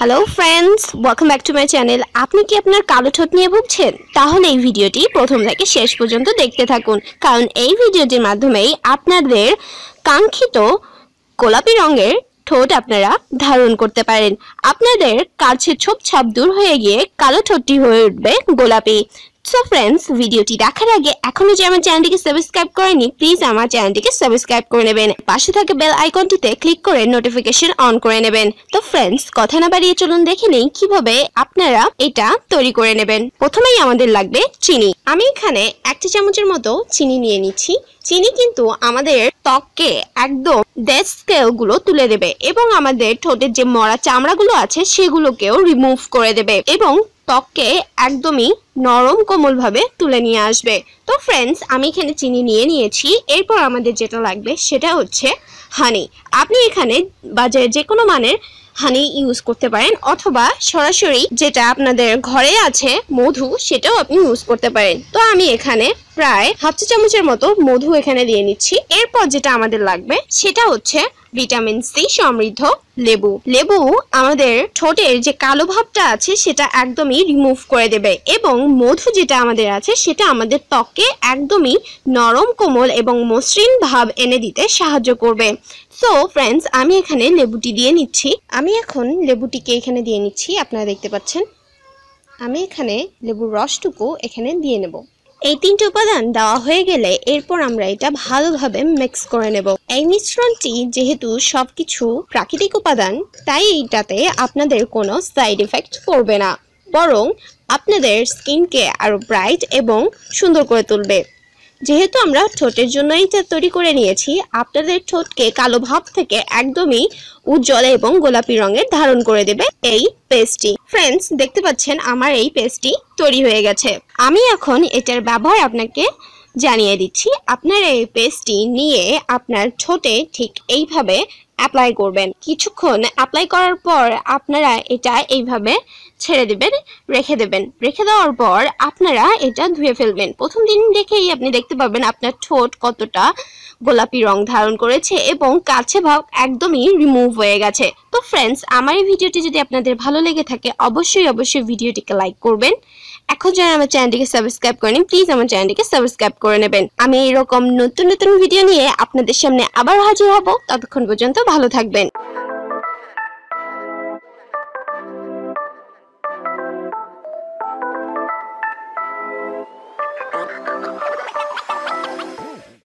hello friends welcome back to my channel আপনি কি আপনার কালো ঠোঁট নিয়ে ভুগছেন তাহলে এই ভিডিওটি প্রথম থেকে শেষ পর্যন্ত দেখতে থাকুন কারণ এই ভিডিওটির মাধ্যমেই আপনাদের কাঙ্ক্ষিত গোলাপি রঙের ঠোঁট আপনারা ধারণ করতে পারেন আপনাদের কাছে ছোপ ছাপ দূর হয়ে গিয়ে কালো ঠোঁটটি হয়ে উঠবে গোলাপি সো ফ্রেন্ডস ভিডিওটি দেখার আগে এখনো যে আমার চ্যানেলটিকে সাবস্ক্রাইব করেনি প্লিজ আমার চ্যানেলটিকে সাবস্ক্রাইব করে নেবেন পাশে থাকা বেল আইকনটিতে ক্লিক করে নোটিফিকেশন অন করে নেবেন তো ফ্রেন্ডস কথা না বাড়িয়ে চলুন দেখে নেই কিভাবে আপনারা এটা তৈরি করে নেবেন প্রথমেই আমাদের লাগবে চিনি আমি এখানে চা চামচের মতো চিনি নিয়ে নিচ্ছি চিনি কিন্তু আমাদের ত্বককে একদম ডেড গুলো তুলে দেবে এবং আমাদের ঠোঁটের যে মরা চামড়াগুলো আছে সেগুলোকেও রিমুভ করে দেবে এবং ত্বককে একদমই নরম কোমলভাবে তুলে নিয়ে আসবে তো ফ্রেন্ডস আমি এখানে চিনি নিয়ে নিয়েছি এরপর আমাদের যেটা লাগবে সেটা হচ্ছে হানি আপনি এখানে বাজারে যে কোনো মানের হানি ইউজ করতে পারেন অথবা সরাসরি যেটা আপনাদের ঘরে আছে মধু সেটাও আপনি ইউজ করতে পারেন তো আমি এখানে প্রায় হাফ চা চামচের মতো মধু এখানে দিয়ে নিচ্ছি এরপর যেটা আমাদের লাগবে সেটা হচ্ছে ভিটামিন সি সমৃদ্ধ লেবু লেবু আমাদের ঠোঁটের যে কালো ভাবটা আছে সেটা একদমই রিমুভ করে দেবে এবং মধু যেটা আমাদের আছে সেটা আমাদের ত্বকে একদমই নরম কোমল এবং মসৃণ ভাব এনে দিতে সাহায্য করবে সো ফ্রেন্ডস আমি এখানে লেবুটি দিয়ে নিচ্ছি আমি এখন লেবুটিকে এখানে দিয়ে নিচ্ছি আপনারা দেখতে পাচ্ছেন আমি এখানে লেবুর রসটুকু এখানে দিয়ে নেব এই তিনটি উপাদান দেওয়া হয়ে গেলে এরপর আমরা এটা ভালোভাবে মিক্স করে নেব এই মিশ্রণটি যেহেতু সবকিছু প্রাকৃতিক উপাদান তাই এইটাতে আপনাদের কোনো সাইড এফেক্ট পড়বে না বরং আপনাদের স্কিনকে আরও ব্রাইট এবং সুন্দর করে তুলবে যেহেতু আমরা ঠোঁটের জন্যই তৈরি করে নিয়েছি আপনাদের ঠোঁটকে কালো ভাব থেকে একদমই উজ্জ্বল এবং গোলাপি রঙের ধারণ করে দেবে এই পেস্টটি ফ্রেন্ডস দেখতে পাচ্ছেন আমার এই পেস্টটি তৈরি হয়ে গেছে আমি এখন এটার ব্যবহার আপনাকে জানিয়ে দিচ্ছি আপনারা এই পেস্টটি নিয়ে আপনার ঠোঁটে ঠিক এইভাবে অ্যাপ্লাই করবেন কিছুক্ষণ অ্যাপ্লাই করার পর আপনারা এটা এইভাবে ছেড়ে দেবেন রেখে দেবেন রেখে দেওয়ার পর আপনারা এটা ধুয়ে ফেলবেন প্রথম দিন দেখেই আপনি দেখতে পাবেন আপনার ঠোঁট কতটা গোলাপি রং ধারণ করেছে এবং কাছে ভাব একদমই রিমুভ হয়ে গেছে তো ফ্রেন্ডস আমার এই ভিডিওটি যদি আপনাদের ভালো লেগে থাকে অবশ্যই অবশ্যই ভিডিওটিকে লাইক করবেন এখন যারা আমার চ্যানেলটিকে সাবস্ক্রাইব করেনি প্লিজ আমার চ্যানেলটিকে সাবস্ক্রাইব করে নেবেন আমি এরকম নতুন নতুন ভিডিও নিয়ে আপনাদের সামনে আবার হাজির হব ততক্ষণ পর্যন্ত ভালো থাকবেন